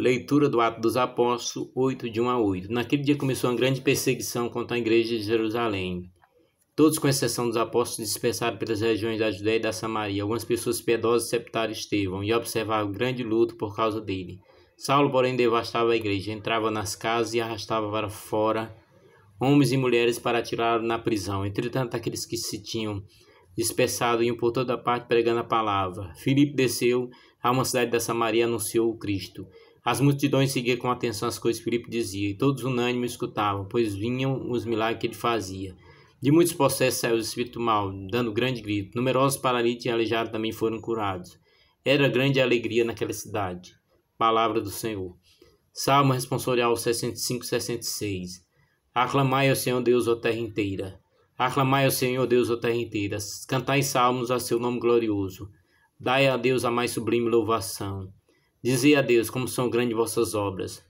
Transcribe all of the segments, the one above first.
Leitura do Ato dos Apóstolos 8, de 1 a 8. Naquele dia começou uma grande perseguição contra a igreja de Jerusalém. Todos, com exceção dos apóstolos, dispersaram pelas regiões da Judéia e da Samaria. Algumas pessoas piedosas septaram Estevão e observaram grande luto por causa dele. Saulo, porém, devastava a igreja, entrava nas casas e arrastava para fora homens e mulheres para atirá-lo na prisão. Entretanto, aqueles que se tinham dispersado iam por toda parte pregando a palavra. Filipe desceu a uma cidade da Samaria e anunciou o Cristo. As multidões seguiam com atenção as coisas que Filipe dizia, e todos unânimes escutavam, pois vinham os milagres que ele fazia. De muitos processos saiu o espírito mal, dando grande grito. Numerosos paralíticos e aleijados também foram curados. Era grande alegria naquela cidade. Palavra do Senhor. Salmo responsorial 65 66. Aclamai ao Senhor Deus, a terra inteira. Aclamai ao Senhor Deus, a terra inteira. Cantai salmos a seu nome glorioso. Dai a Deus a mais sublime louvação. Dizei a Deus como são grandes vossas obras.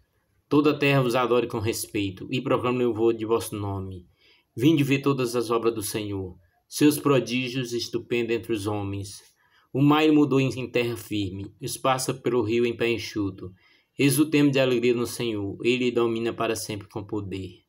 Toda a terra vos adore com respeito e proclame o voo de vosso nome. Vinde ver todas as obras do Senhor, seus prodígios estupendo entre os homens. O mar mudou em terra firme, espaça pelo rio em pé enxuto. Exultemos de alegria no Senhor, ele domina para sempre com poder.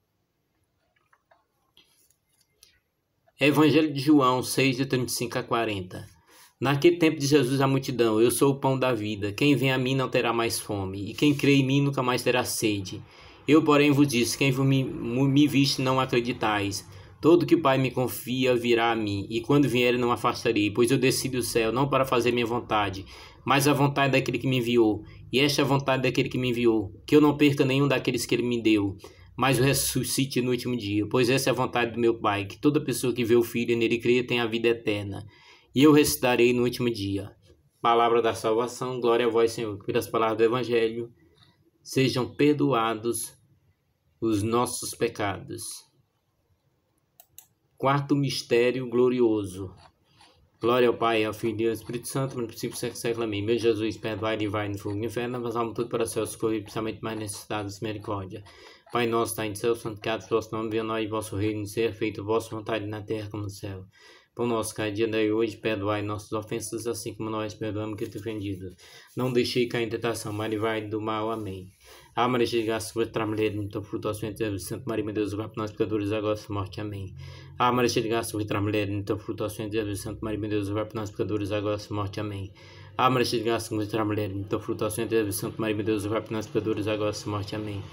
Evangelho de João 6, de 35 a 40 Naquele tempo de Jesus a multidão: Eu sou o pão da vida. Quem vem a mim não terá mais fome, e quem crê em mim nunca mais terá sede. Eu, porém, vos disse: Quem me, me viste não acreditais. Todo que o Pai me confia virá a mim, e quando vier não afastarei, pois eu desci do céu, não para fazer minha vontade, mas a vontade daquele que me enviou. E esta é a vontade daquele que me enviou, que eu não perca nenhum daqueles que ele me deu, mas o ressuscite no último dia, pois essa é a vontade do meu Pai, que toda pessoa que vê o Filho e nele crê tenha a vida eterna e eu recitarei no último dia. Palavra da salvação, glória a vós, Senhor, as palavras do Evangelho. Sejam perdoados os nossos pecados. Quarto mistério glorioso. Glória ao Pai, ao Filho e ao Espírito Santo, no princípio, sempre, sempre, amém. Meu Jesus, perdoai e vai no fogo do inferno, mas alma tudo para o céu, for principalmente mais necessidades de misericórdia. Pai nosso, está em céu, santificado vosso nome, venha nós e vosso reino, ser feito, vossa vontade na terra como no céu. Pão nosso cada dia daí hoje, perdoai nossas ofensas, assim como nós perdoamos que te ofendidos Não deixei cair em tentação, mas livrai do mal. Amém. A ah, Maria de graça, sobre a mulher, muito fruto ao Santo Maria, meu Deus, vai para nós pecadores, agora e morte. Amém. A ah, Maria de graça, sobre a mulher, muito fruto ao Santo Maria, meu Deus, vai para nós pecadores, agora e morte. Amém. A ah, Maria de graça, sobre a mulher, muito fruto ao Santo Maria, meu Deus, vai para nós pecadores, agora e morte. Amém.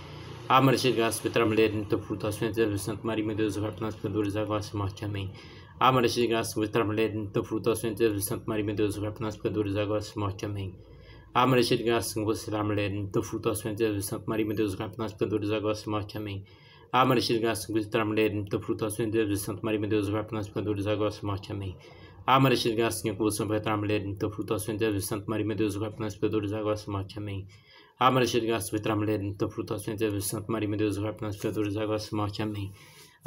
A Maria de graça, sobre a mulher, muito fruto ao Santo Maria, meu Deus, vai para nós pecadores, agora e morte. Amém. Ah, a Maria de graça, vos trabalhar fruto frutuoso entre Deus, Santo Maria, meu Deus, rogai por nós pecadores, agora se morte. Amém. Ah, a Maria de graça, vos será mulher fruto frutuoso entre Deus, Santo Maria, meu Deus, rogai por nós pecadores, agora se morte. Amém. Ah, a Maria de graça, vos será mulher fruto frutuoso entre Deus, Santo Maria, meu Deus, rogai por nós pecadores, agora se morte. Amém. A Maria de graça, que vos será mulher fruto frutuoso entre Deus, Santo Maria, meu Deus, rogai por nós pecadores, agora se morte. Amém. A Maria de graça, vos será mulher fruto frutuoso entre Deus, Santo Maria, meu Deus, rogai por nós pecadores, agora se morte. Amém.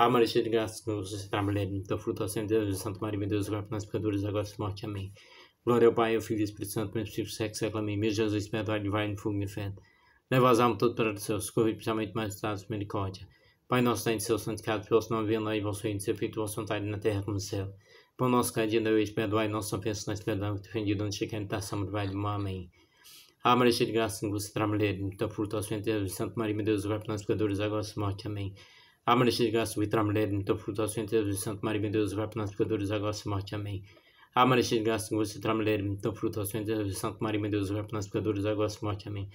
Ave Maria, de graça, que você está mulher, muita então, fruta, ao Deus, Santo Maria, meu Deus, agora para nós pecadores, agora se morte. Amém. Glória ao Pai, ao Filho e ao Espírito Santo, primeiro Espírito Sexo, aclamei. Meu Jesus, Meu vai no fogo do fé. Leva as almas todas para o céu, socorre, principalmente mais estados de misericórdia. Pai nosso, Senhor, seu santificado, pelo seu nome, venha nós, vosso reino, seja feito vossa vontade, na terra como no céu. Pão nosso cada dia, hoje, perdoai nossas ofensas, nós perdoamos, defendido, onde chegar, tentação, do vale do mal. Amém. Ave Maria, de graça, que você está mulher, muita fruta, ao Deus, Santo Maria, meu Deus, agora para nós pecadores, agora se morte. Amém. A Maria chegasse vitra mulher, muita frutuosa entre Deus e Santo Maria, Meu Deus, vai para nós pecadores, agora e morte. Amém. A Maria chegasse vitra mulher, muita frutuosa entre Deus e Santo Maria, Meu Deus, vai para nós pecadores, agora e morte. Amém.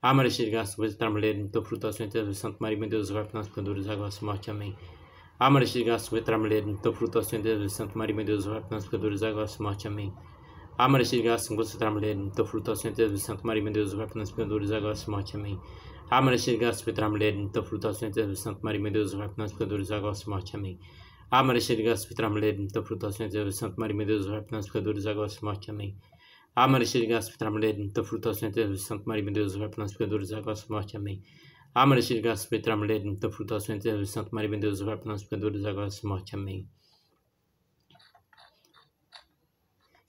A Maria chegasse vitra mulher, muita frutuosa entre Deus Santo Maria, Meu Deus, vai para nós pecadores, agora e morte. Amém. A Maria Deus Santo Maria, bendito Deus, vai para nós pecadores, agora e morte. Amém. Santo Maria, Meu Deus, vai para nós pecadores, agora e morte. Amém. Há chegar se Petra, a mulher, então frutuosa entre Santo Maria, meu Deus, rogai por nós, pecadores, agora se morte. Amém. Há chegar se Petra, a mulher, então frutuosa entre Santo Maria, meu Deus, rogai por nós, pecadores, agora se morte. Amém. Há chegar se Petra, a mulher, então frutuosa entre Santo Maria, meu Deus, rogai por nós, pecadores, agora se morte. Amém. Há chegar se Petra, a mulher, então frutuosa entre Santo Maria, meu Deus, rogai por nós, pecadores, agora se morte. Amém.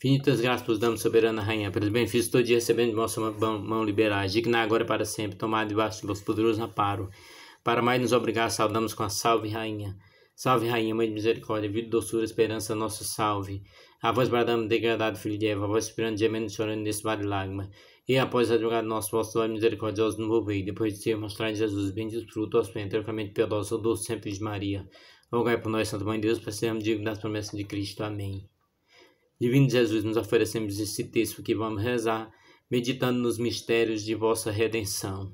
Finitas graças damos, soberana rainha, pelos benefícios todo dia recebendo de vossa mão, mão Digna agora para sempre, tomado debaixo do vosso poderoso amparo. Para mais nos obrigar, saudamos com a salve, rainha. Salve, rainha, mãe de misericórdia, vida, doçura, esperança, nossa salve. A vós bradamos, degradado, filho de Eva, a vós esperando, gemendo, chorando nesse vale de lágrima. E após a advogado nosso, vosso olho misericordioso, nos envolvei. Depois de ser mostrado Jesus, bendito fruto, aos pentelicamente piedoso, doce sempre de Maria. Rogai por nós, Santa Mãe de Deus, para sermos dignos das promessas de Cristo. Amém. Divino Jesus, nos oferecemos este texto que vamos rezar, meditando nos mistérios de vossa redenção.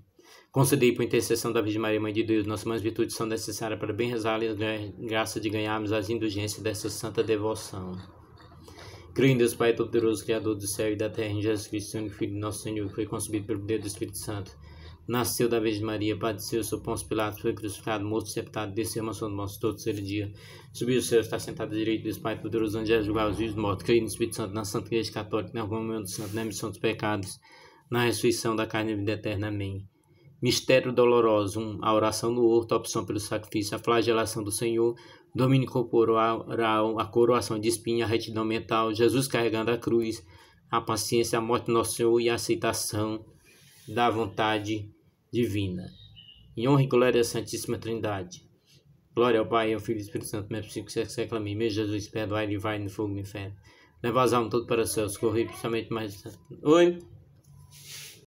Concedei por intercessão da Virgem Maria, Mãe de Deus, nossas mãos virtudes são necessárias para bem rezar e a graça de ganharmos as indulgências dessa santa devoção. Creio em Deus Pai Todo-Poderoso, Criador do céu e da terra, em Jesus Cristo, único Filho de nosso Senhor, que foi concebido pelo poder do Espírito Santo nasceu da Virgem Maria, padeceu, sou Pôncio Pilatos, foi crucificado, morto, sepultado, desceu à mansão do nosso todo terceiro dia, subiu o céu, está sentado à direita do Espírito, Poderoso, onde é julgar os vivos mortos, creio no Espírito Santo, na Santa Igreja Católica, na comunhão do Santo, na missão dos pecados, na ressurreição da carne e vida eterna. Amém. Mistério doloroso, 1. Um, a oração no horto, a opção pelo sacrifício, a flagelação do Senhor, domínio corporal, a coroação de espinha, a retidão mental, Jesus carregando a cruz, a paciência, a morte do nosso Senhor e a aceitação da vontade divina. Em honra e glória à Santíssima Trindade. Glória ao Pai, ao Filho e ao Espírito Santo, mesmo assim que se reclame, meu Jesus, perdoai e vai no fogo do inferno. Leva as almas todo para o céu, socorri principalmente mais. Oi!